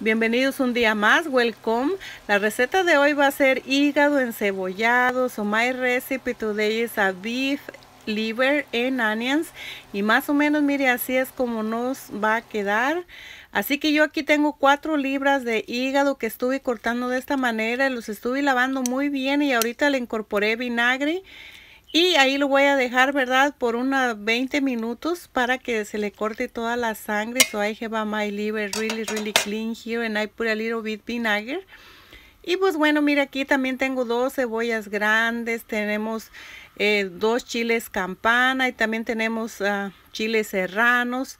Bienvenidos un día más, welcome. La receta de hoy va a ser hígado encebollado. So my recipe today is a beef liver and onions. Y más o menos, mire, así es como nos va a quedar. Así que yo aquí tengo 4 libras de hígado que estuve cortando de esta manera. Los estuve lavando muy bien y ahorita le incorporé vinagre. Y ahí lo voy a dejar, ¿verdad? Por unos 20 minutos para que se le corte toda la sangre. So I have my liver really, really clean here and I put a little bit vinegar. Y pues bueno, mira aquí también tengo dos cebollas grandes, tenemos eh, dos chiles campana y también tenemos ah, chiles serranos.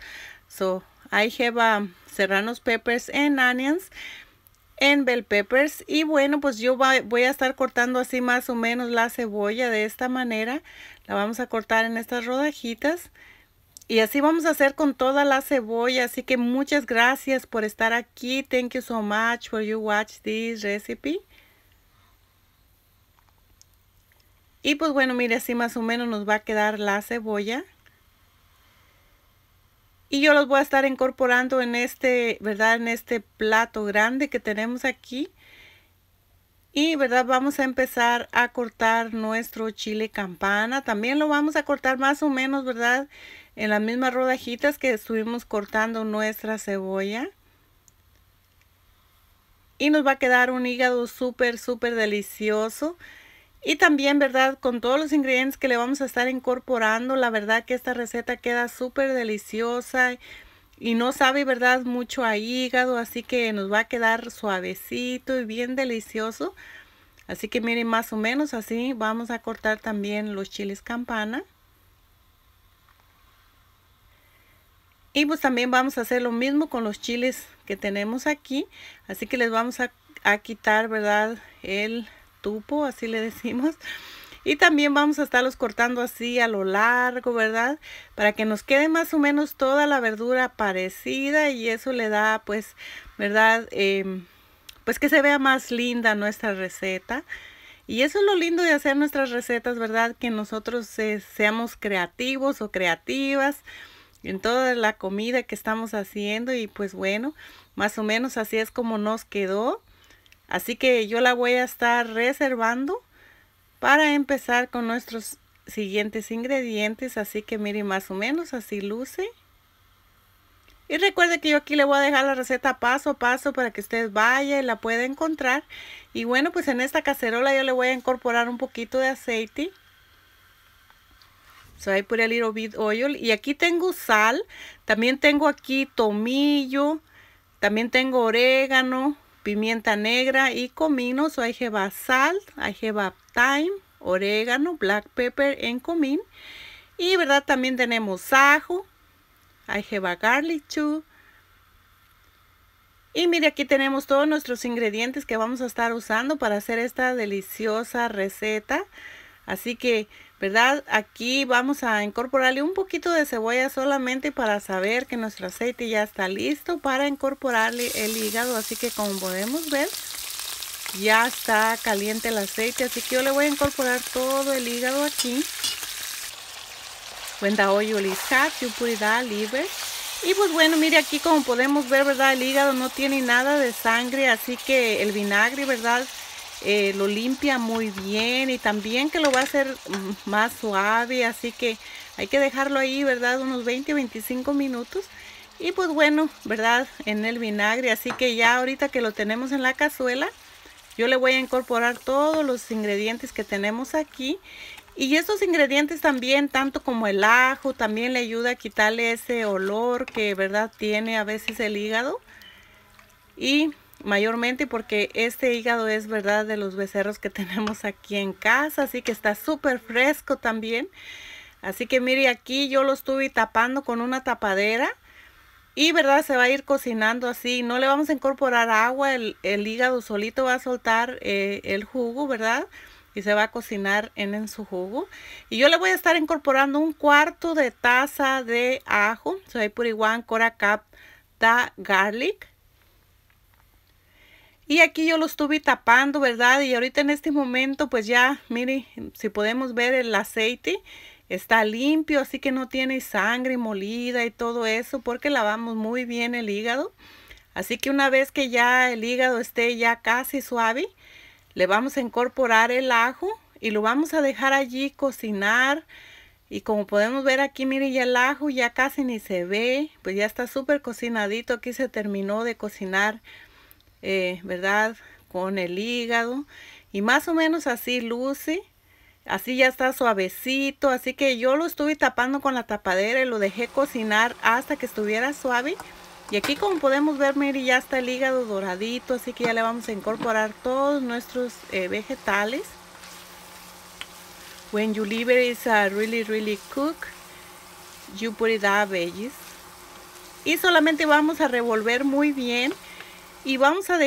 So I have ah, serranos peppers and onions en bell peppers. Y bueno, pues yo voy a estar cortando así más o menos la cebolla de esta manera. La vamos a cortar en estas rodajitas. Y así vamos a hacer con toda la cebolla. Así que muchas gracias por estar aquí. Thank you so much for you watch this recipe. Y pues bueno, mire, así más o menos nos va a quedar la cebolla. Y yo los voy a estar incorporando en este, ¿verdad? En este plato grande que tenemos aquí. Y, ¿verdad? Vamos a empezar a cortar nuestro chile campana. También lo vamos a cortar más o menos, ¿verdad? En las mismas rodajitas que estuvimos cortando nuestra cebolla. Y nos va a quedar un hígado súper, súper delicioso. Y también, ¿verdad? Con todos los ingredientes que le vamos a estar incorporando, la verdad que esta receta queda súper deliciosa y no sabe, ¿verdad? Mucho a hígado, así que nos va a quedar suavecito y bien delicioso. Así que miren, más o menos así vamos a cortar también los chiles campana. Y pues también vamos a hacer lo mismo con los chiles que tenemos aquí. Así que les vamos a, a quitar, ¿verdad? El tupo, así le decimos. Y también vamos a estarlos cortando así a lo largo, ¿verdad? Para que nos quede más o menos toda la verdura parecida y eso le da, pues, ¿verdad? Em, pues que se vea más linda nuestra receta. Y eso es lo lindo de hacer nuestras recetas, ¿verdad? Que nosotros eh, seamos creativos o creativas en toda la comida que estamos haciendo y pues bueno, más o menos así es como nos quedó. Así que yo la voy a estar reservando para empezar con nuestros siguientes ingredientes. Así que miren más o menos así luce. Y recuerde que yo aquí le voy a dejar la receta paso a paso para que usted vaya y la pueda encontrar. Y bueno, pues en esta cacerola yo le voy a incorporar un poquito de aceite. So I put a little oil. Y aquí tengo sal. También tengo aquí tomillo. También tengo orégano pimienta negra y comino. o I sal salt, I thyme, orégano, black pepper en comín Y, ¿verdad? También tenemos ajo. hay jeba garlic too. Y mire, aquí tenemos todos nuestros ingredientes que vamos a estar usando para hacer esta deliciosa receta. Así que ¿verdad? Aquí vamos a incorporarle un poquito de cebolla solamente para saber que nuestro aceite ya está listo para incorporarle el hígado. Así que como podemos ver, ya está caliente el aceite. Así que yo le voy a incorporar todo el hígado aquí. cuenta hoy oil is puridad Y pues bueno, mire aquí como podemos ver, ¿verdad? El hígado no tiene nada de sangre, así que el vinagre, ¿verdad? Eh, lo limpia muy bien y también que lo va a hacer más suave, así que hay que dejarlo ahí, ¿verdad? Unos 20 25 minutos. Y pues bueno, ¿verdad? En el vinagre, así que ya ahorita que lo tenemos en la cazuela, yo le voy a incorporar todos los ingredientes que tenemos aquí. Y estos ingredientes también, tanto como el ajo, también le ayuda a quitarle ese olor que, ¿verdad? Tiene a veces el hígado. Y mayormente porque este hígado es verdad de los becerros que tenemos aquí en casa, así que está súper fresco también. Así que mire aquí yo lo estuve tapando con una tapadera y verdad se va a ir cocinando así, no le vamos a incorporar agua, el, hígado solito va a soltar eh, el jugo verdad y se va a cocinar en, su jugo. Y yo le voy a estar incorporando un cuarto de taza de ajo, soy igual coracap da garlic y aquí yo lo estuve tapando, ¿verdad? Y ahorita en este momento, pues ya, mire, si podemos ver el aceite, está limpio, así que no tiene sangre molida y todo eso, porque lavamos muy bien el hígado. Así que una vez que ya el hígado esté ya casi suave, le vamos a incorporar el ajo y lo vamos a dejar allí cocinar. Y como podemos ver aquí, mire, ya el ajo ya casi ni se ve, pues ya está súper cocinadito, aquí se terminó de cocinar eh, ¿verdad? Con el hígado. Y más o menos así luce. Así ya está suavecito. Así que yo lo estuve tapando con la tapadera y lo dejé cocinar hasta que estuviera suave. Y aquí como podemos ver, mary ya está el hígado doradito. Así que ya le vamos a incorporar todos nuestros eh, vegetales. When you leave is really, really cook, you put it veggies. Y solamente vamos a revolver muy bien y vamos a,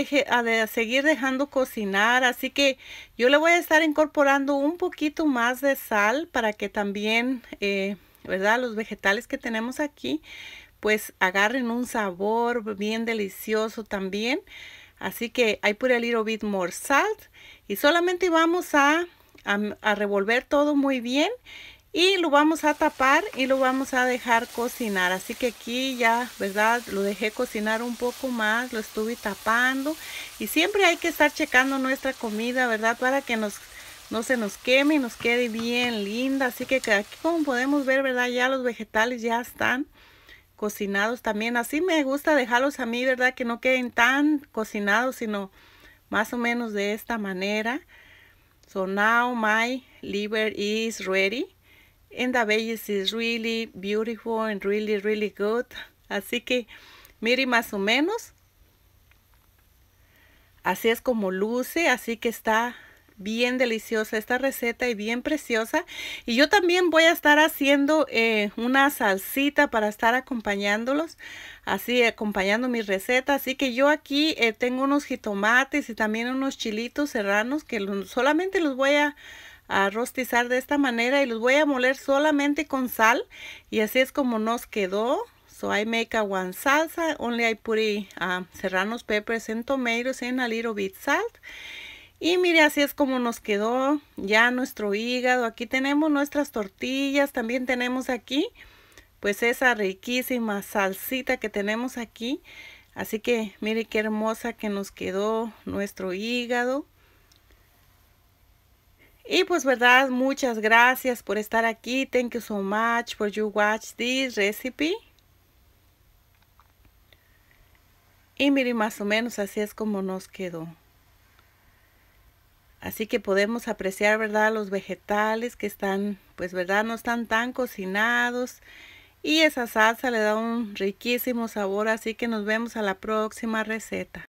seguir dejando cocinar. Así que yo le voy a estar incorporando un poquito más de sal para que también, eh, ¿verdad? Los vegetales que tenemos aquí, pues agarren un sabor bien delicioso también. Así que hay por a little bit more salt y solamente vamos a, a revolver todo muy bien y lo vamos a tapar y lo vamos a dejar cocinar así que aquí ya verdad lo dejé cocinar un poco más lo estuve tapando y siempre hay que estar checando nuestra comida verdad para que nos no se nos queme y nos quede bien linda así que aquí como podemos ver verdad ya los vegetales ya están cocinados también así me gusta dejarlos a mí verdad que no queden tan cocinados sino más o menos de esta manera so now my liver is ready And the veggies is really beautiful and really, really good. Así que, mire más o menos. Así es como luce, así que está bien deliciosa esta receta y bien preciosa. Y yo también voy a estar haciendo eh, una salsita para estar acompañándolos, así acompañando mi receta. Así que yo aquí eh, tengo unos jitomates y también unos chilitos serranos que solamente los voy a a rostizar de esta manera y los voy a moler solamente con sal y así es como nos quedó. So I make a one salsa, only I put a um, serranos peppers and tomatoes and a little bit salt. Y mire, así es como nos quedó ya nuestro hígado. Aquí tenemos nuestras tortillas, también tenemos aquí pues esa riquísima salsita que tenemos aquí. Así que mire qué hermosa que nos quedó nuestro hígado. Y pues verdad, muchas gracias por estar aquí. Thank you so much for you watch this recipe. Y miren, más o menos así es como nos quedó. Así que podemos apreciar, ¿verdad? Los vegetales que están, pues, ¿verdad? No están tan cocinados. Y esa salsa le da un riquísimo sabor. Así que nos vemos a la próxima receta.